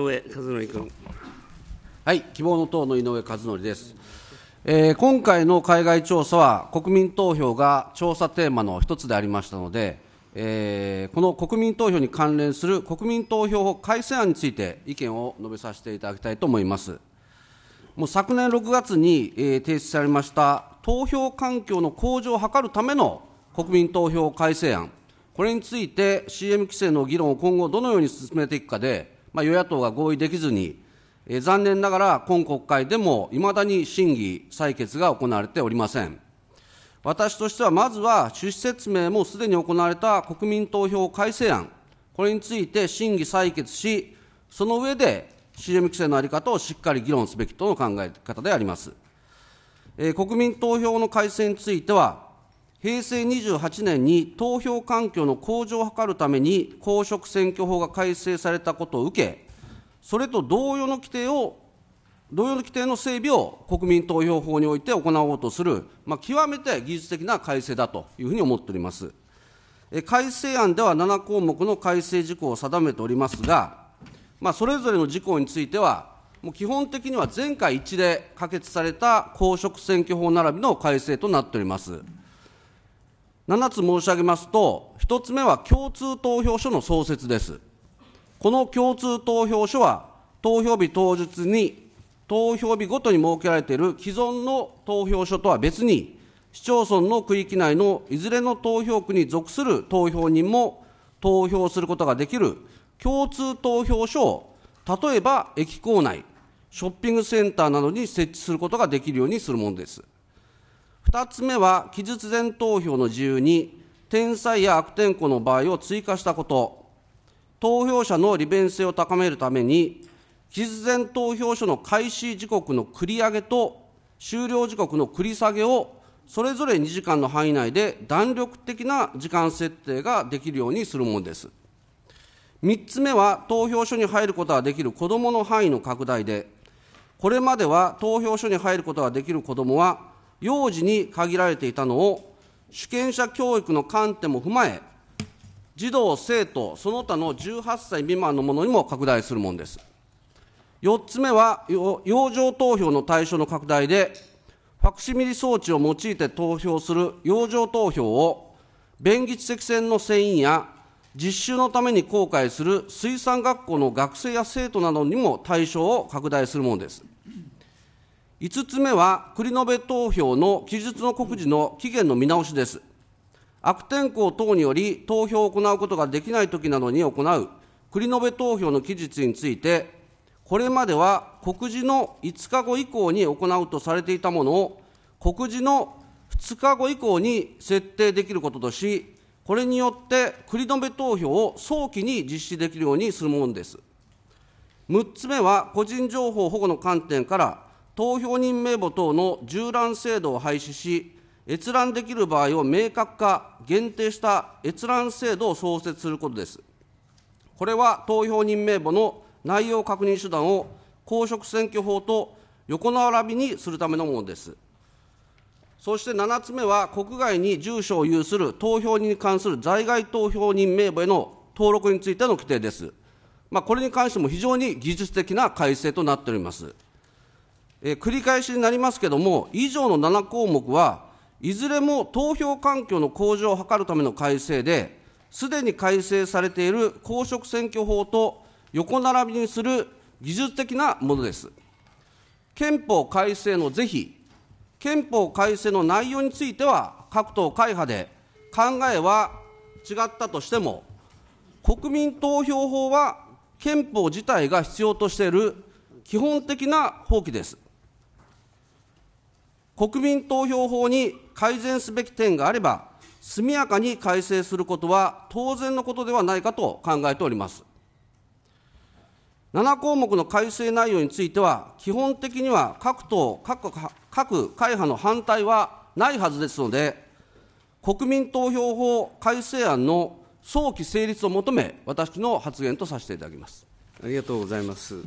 井上和則君。はい、希望の党の井上和則です。えー、今回の海外調査は、国民投票が調査テーマの一つでありましたので、えー、この国民投票に関連する国民投票法改正案について、意見を述べさせていただきたいと思います。もう昨年6月に、えー、提出されました投票環境の向上を図るための国民投票改正案、これについて CM 規制の議論を今後どのように進めていくかで、まあ、与野党が合意できずに、えー、残念ながら今国会でもいまだに審議、採決が行われておりません。私としては、まずは趣旨説明もすでに行われた国民投票改正案、これについて審議採決し、その上で CM 規制の在り方をしっかり議論すべきとの考え方であります。えー、国民投票の改正については、平成28年に投票環境の向上を図るために公職選挙法が改正されたことを受け、それと同様の規定を、同様の規定の整備を国民投票法において行おうとする、まあ、極めて技術的な改正だというふうに思っております。改正案では7項目の改正事項を定めておりますが、まあ、それぞれの事項については、もう基本的には全会一致で可決された公職選挙法並びの改正となっております。7つ申し上げますと、1つ目は共通投票所の創設です。この共通投票所は、投票日当日に、投票日ごとに設けられている既存の投票所とは別に、市町村の区域内のいずれの投票区に属する投票人も投票することができる共通投票所を、例えば駅構内、ショッピングセンターなどに設置することができるようにするものです。二つ目は、期日前投票の自由に、天才や悪天候の場合を追加したこと、投票者の利便性を高めるために、期日前投票所の開始時刻の繰り上げと終了時刻の繰り下げをそれぞれ2時間の範囲内で弾力的な時間設定ができるようにするものです。3つ目は投票所に入ることができる子どもの範囲の拡大で、これまでは投票所に入ることができる子どもは幼児に限られていたのを、主権者教育の観点も踏まえ、児童・生徒、その他の18歳未満のものにも拡大するものです。4つ目は、洋上投票の対象の拡大で、ファクシミリ装置を用いて投票する洋上投票を、便宜知的船の船員や実習のために公開する水産学校の学生や生徒などにも対象を拡大するものです。5つ目は繰延投票の記述の告示の期限の見直しです。悪天候等により投票を行うことができないときなどに行う繰延投票の期日について、これまでは告示の5日後以降に行うとされていたものを、告示の2日後以降に設定できることとし、これによって繰延投票を早期に実施できるようにするものです。6つ目は個人情報保護の観点から、投票人名簿等の縦覧制度を廃止し、閲覧できる場合を明確化、限定した閲覧制度を創設することです。これは投票人名簿の内容確認手段を公職選挙法と横並びにするためのものです。そして7つ目は、国外に住所を有する投票人に関する在外投票人名簿への登録についての規定です。まあ、これに関しても非常に技術的な改正となっております。えー、繰り返しになりますけれども、以上の7項目は、いずれも投票環境の向上を図るための改正で、すでに改正されている公職選挙法と横並びにする技術的なものです。憲法改正の是非、憲法改正の内容については、各党会派で考えは違ったとしても、国民投票法は憲法自体が必要としている基本的な法規です。国民投票法に改善すべき点があれば、速やかに改正することは当然のことではないかと考えております。7項目の改正内容については、基本的には各党、各各会派の反対はないはずですので、国民投票法改正案の早期成立を求め、私の発言とさせていただきます。ありがとうございます。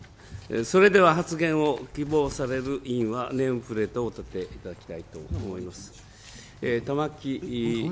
それでは発言を希望される委員はネームプレートをお立ていただきたいと思います。えー、玉木